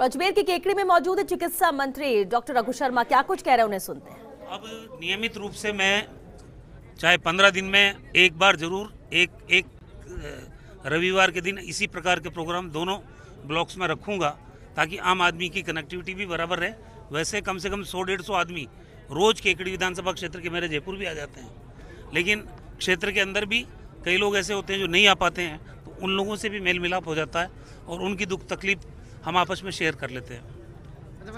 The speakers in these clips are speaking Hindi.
अजमेर के केकड़ी में मौजूद चिकित्सा मंत्री डॉक्टर रघु शर्मा क्या कुछ कह रहे हैं उन्हें सुनते हैं अब नियमित रूप से मैं चाहे पंद्रह दिन में एक बार जरूर एक एक रविवार के दिन इसी प्रकार के प्रोग्राम दोनों ब्लॉक्स में रखूँगा ताकि आम आदमी की कनेक्टिविटी भी बराबर रहे वैसे कम से कम सौ डेढ़ सौ आदमी रोज़ केकड़ी विधानसभा क्षेत्र के मेरे जयपुर भी आ जाते हैं लेकिन क्षेत्र के अंदर भी कई लोग ऐसे होते हैं जो नहीं आ पाते हैं तो उन लोगों से भी मेल मिलाप हो जाता है और उनकी दुख तकलीफ हम आपस में शेयर कर लेते हैं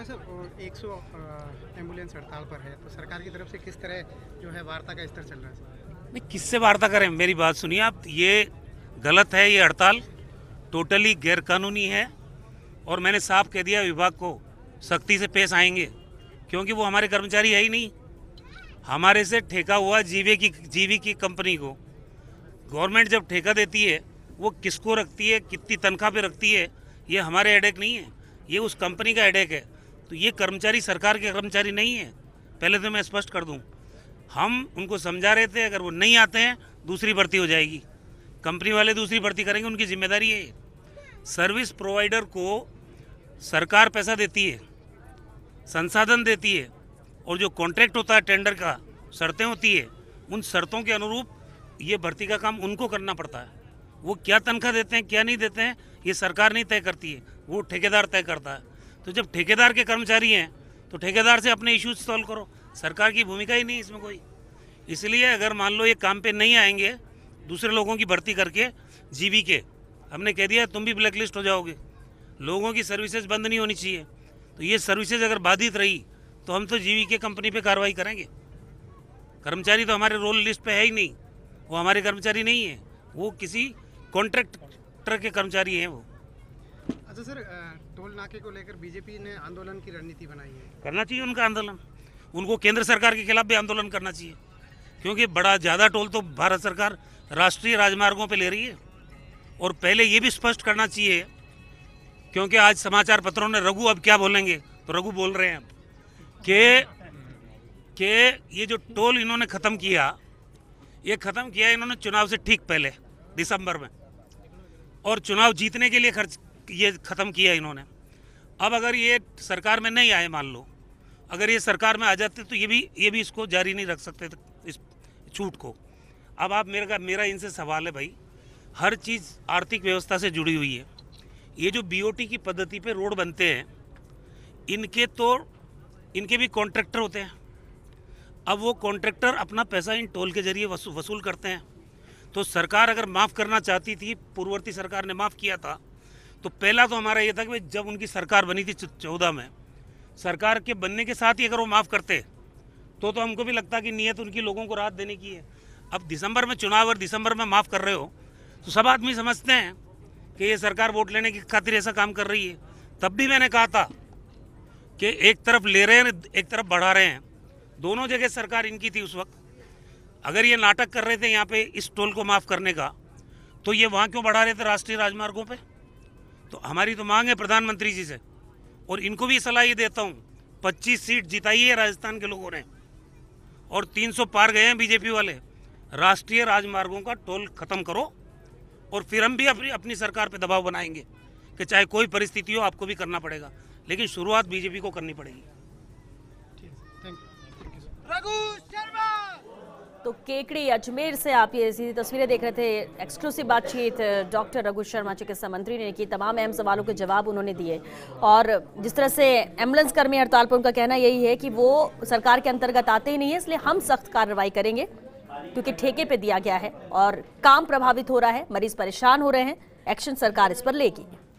अच्छा एक सौ एम्बुलेंस हड़ताल पर है तो सरकार की तरफ से किस तरह जो है वार्ता का स्तर चल रहा है नहीं किससे वार्ता करें मेरी बात सुनिए आप ये गलत है ये हड़ताल टोटली गैरकानूनी है और मैंने साफ कह दिया विभाग को सख्ती से पेश आएंगे क्योंकि वो हमारे कर्मचारी है ही नहीं हमारे से ठेका हुआ जीवे की जीवी की कंपनी को गवर्नमेंट जब ठेका देती है वो किसको रखती है कितनी तनख्वाह पे रखती है ये हमारे हेडेक नहीं है ये उस कंपनी का हेडेक है तो ये कर्मचारी सरकार के कर्मचारी नहीं है पहले तो मैं स्पष्ट कर दूँ हम उनको समझा रहे थे अगर वो नहीं आते हैं दूसरी भर्ती हो जाएगी कंपनी वाले दूसरी भर्ती करेंगे उनकी जिम्मेदारी है सर्विस प्रोवाइडर को सरकार पैसा देती है संसाधन देती है और जो कॉन्ट्रैक्ट होता है टेंडर का शर्तें होती है उन शर्तों के अनुरूप ये भर्ती का काम उनको करना पड़ता है वो क्या तनख्वाह देते हैं क्या नहीं देते हैं ये सरकार नहीं तय करती है वो ठेकेदार तय करता है तो जब ठेकेदार के कर्मचारी हैं तो ठेकेदार से अपने इश्यूज सॉल्व करो सरकार की भूमिका ही नहीं इसमें कोई इसलिए अगर मान लो ये काम पे नहीं आएंगे दूसरे लोगों की भर्ती करके जीबी के हमने कह दिया तुम भी ब्लैक लिस्ट हो जाओगे लोगों की सर्विसेज बंद नहीं होनी चाहिए तो ये सर्विसेज अगर बाधित रही तो हम तो जीवी के कंपनी पे कार्रवाई करेंगे कर्मचारी तो हमारे रोल लिस्ट पे है ही नहीं वो हमारे कर्मचारी नहीं है वो किसी कॉन्ट्रैक्टर के कर्मचारी हैं वो अच्छा सर टोल नाके को लेकर बीजेपी ने आंदोलन की रणनीति बनाई है करना चाहिए उनका आंदोलन उनको केंद्र सरकार के खिलाफ भी आंदोलन करना चाहिए क्योंकि बड़ा ज़्यादा टोल तो भारत सरकार राष्ट्रीय राजमार्गों पर ले रही है और पहले ये भी स्पष्ट करना चाहिए क्योंकि आज समाचार पत्रों ने रघु अब क्या बोलेंगे तो रघु बोल रहे हैं के कि ये जो टोल इन्होंने ख़त्म किया ये ख़त्म किया इन्होंने चुनाव से ठीक पहले दिसंबर में और चुनाव जीतने के लिए खर्च ये ख़त्म किया इन्होंने अब अगर ये सरकार में नहीं आए मान लो अगर ये सरकार में आ जाते तो ये भी ये भी इसको जारी नहीं रख सकते इस छूट को अब आप मेरे का मेरा इनसे सवाल है भाई हर चीज़ आर्थिक व्यवस्था से जुड़ी हुई है ये जो बी की पद्धति पे रोड बनते हैं इनके तो इनके भी कॉन्ट्रैक्टर होते हैं अब वो कॉन्ट्रैक्टर अपना पैसा इन टोल के जरिए वसूल करते हैं तो सरकार अगर माफ़ करना चाहती थी पूर्ववर्ती सरकार ने माफ़ किया था तो पहला तो हमारा ये था कि जब उनकी सरकार बनी थी चौदह में सरकार के बनने के साथ ही अगर वो माफ़ करते तो तो हमको भी लगता कि नीयत उनकी लोगों को राहत देने की है अब दिसंबर में चुनाव और दिसंबर में माफ़ कर रहे हो तो सब आदमी समझते हैं कि ये सरकार वोट लेने की खातिर ऐसा काम कर रही है तब भी मैंने कहा था कि एक तरफ ले रहे हैं एक तरफ बढ़ा रहे हैं दोनों जगह सरकार इनकी थी उस वक्त अगर ये नाटक कर रहे थे यहाँ पे इस टोल को माफ़ करने का तो ये वहाँ क्यों बढ़ा रहे थे राष्ट्रीय राजमार्गों पे तो हमारी तो मांग है प्रधानमंत्री जी से और इनको भी सलाह ये देता हूँ 25 सीट जिताई है राजस्थान के लोगों ने और 300 पार गए हैं बीजेपी वाले राष्ट्रीय राजमार्गों का टोल ख़त्म करो और फिर हम भी अपनी अपनी सरकार पर दबाव बनाएंगे कि चाहे कोई परिस्थिति हो आपको भी करना पड़ेगा लेकिन शुरुआत बीजेपी को करनी पड़ेगी तो केकड़ी अजमेर से आप ये सीधी तस्वीरें देख रहे थे एक्सक्लूसिव बातचीत डॉक्टर रघु शर्मा चिकित्सा मंत्री ने की तमाम अहम सवालों के जवाब उन्होंने दिए और जिस तरह से एम्बुलेंस कर्मी हड़ताल पर उनका कहना यही है कि वो सरकार के अंतर्गत आते ही नहीं है इसलिए हम सख्त कार्रवाई करेंगे क्योंकि ठेके पर दिया गया है और काम प्रभावित हो रहा है मरीज परेशान हो रहे हैं एक्शन सरकार इस पर लेगी